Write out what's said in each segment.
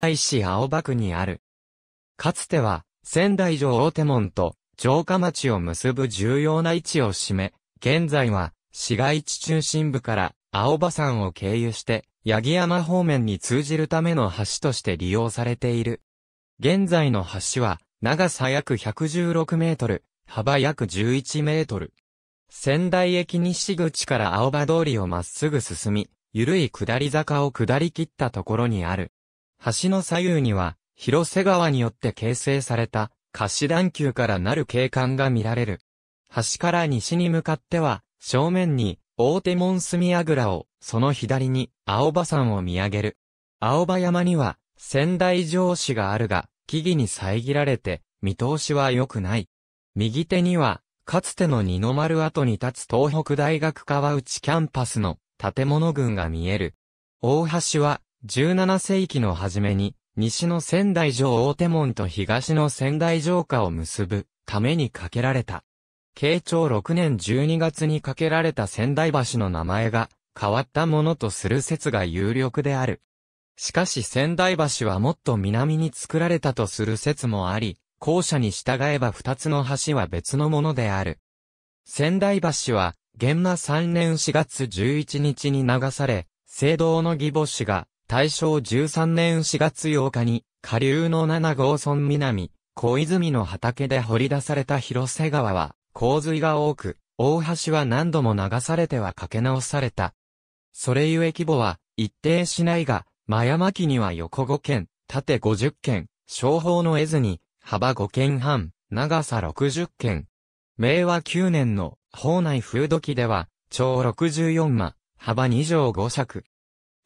大市青葉区にある。かつては、仙台城大手門と城下町を結ぶ重要な位置を占め、現在は、市街地中心部から青葉山を経由して、八木山方面に通じるための橋として利用されている。現在の橋は、長さ約116メートル、幅約11メートル。仙台駅西口から青葉通りをまっすぐ進み、緩い下り坂を下り切ったところにある。橋の左右には、広瀬川によって形成された、貸し段丘からなる景観が見られる。橋から西に向かっては、正面に、大手門隅あ倉を、その左に、青葉山を見上げる。青葉山には、仙台城市があるが、木々に遮られて、見通しは良くない。右手には、かつての二の丸跡に立つ東北大学川内キャンパスの建物群が見える。大橋は17世紀の初めに、西の仙台城大手門と東の仙台城下を結ぶために架けられた。慶長6年12月に架けられた仙台橋の名前が変わったものとする説が有力である。しかし仙台橋はもっと南に作られたとする説もあり、後者に従えば二つの橋は別のものである。仙台橋は、玄馬3年4月11日に流され、聖堂の義母子が大正13年4月8日に、下流の7号村南、小泉の畑で掘り出された広瀬川は、洪水が多く、大橋は何度も流されてはかけ直された。それゆえ規模は、一定しないが、真山木には横5軒、縦50軒、商法の絵図に、幅5軒半、長さ60軒。明和9年の、法内風土記では、長64間、幅2畳5尺、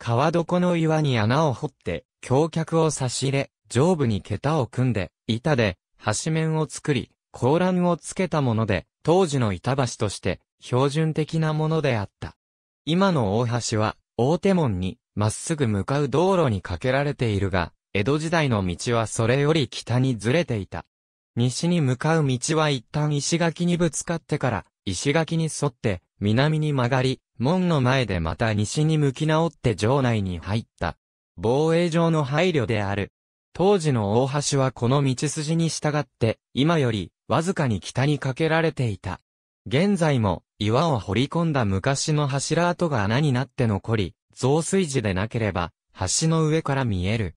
川床の岩に穴を掘って、橋脚を差し入れ、上部に桁を組んで、板で、橋面を作り、甲欄をつけたもので、当時の板橋として、標準的なものであった。今の大橋は、大手門に、まっすぐ向かう道路に架けられているが、江戸時代の道はそれより北にずれていた。西に向かう道は一旦石垣にぶつかってから、石垣に沿って、南に曲がり、門の前でまた西に向き直って城内に入った。防衛上の配慮である。当時の大橋はこの道筋に従って、今より、わずかに北に架けられていた。現在も、岩を掘り込んだ昔の柱跡が穴になって残り、増水時でなければ、橋の上から見える。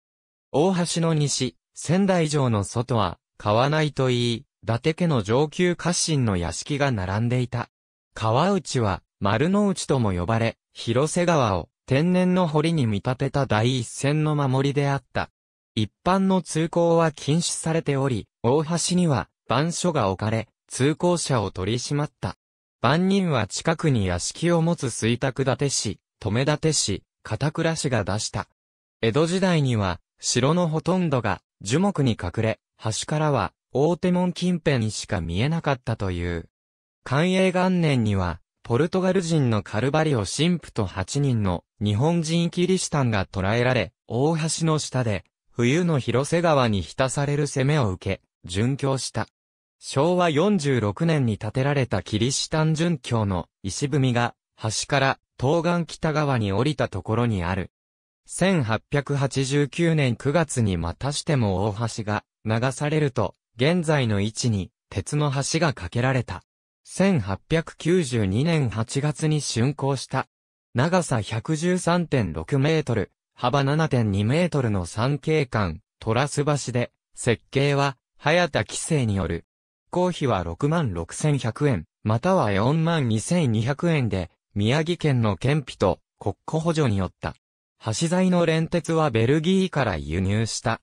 大橋の西、仙台城の外は、川内といい、伊達家の上級家臣の屋敷が並んでいた。川内は、丸の内とも呼ばれ、広瀬川を天然の堀に見立てた第一線の守りであった。一般の通行は禁止されており、大橋には、番所が置かれ、通行者を取り締まった。番人は近くに屋敷を持つ水卓立市、留立市、片倉市が出した。江戸時代には、城のほとんどが樹木に隠れ、橋からは大手門近辺にしか見えなかったという。寛永元年には、ポルトガル人のカルバリオ神父と8人の日本人キリシタンが捕らえられ、大橋の下で、冬の広瀬川に浸される攻めを受け、殉教した。昭和46年に建てられたキリシタン殉教の石踏みが、橋から東岸北側に降りたところにある。1889年9月にまたしても大橋が流されると、現在の位置に鉄の橋が架けられた。1892年8月に竣工した、長さ113.6メートル、幅7.2メートルの三景間、トラス橋で、設計は、早田規制による。工費は66,100円、または42,200円で、宮城県の県費と国庫補助によった。橋材の連鉄はベルギーから輸入した。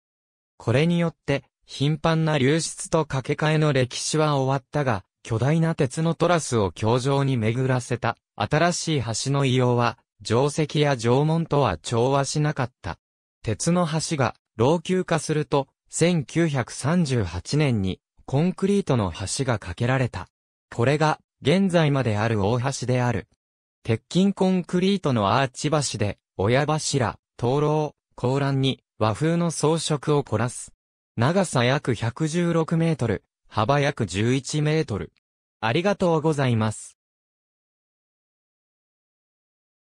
これによって、頻繁な流出と掛け替えの歴史は終わったが、巨大な鉄のトラスを橋上に巡らせた、新しい橋の異様は、定石や縄文とは調和しなかった。鉄の橋が、老朽化すると、1938年に、コンクリートの橋が架けられた。これが、現在まである大橋である。鉄筋コンクリートのアーチ橋で、親柱、灯籠、高欄に和風の装飾を凝らす。長さ約116メートル、幅約11メートル。ありがとうございます。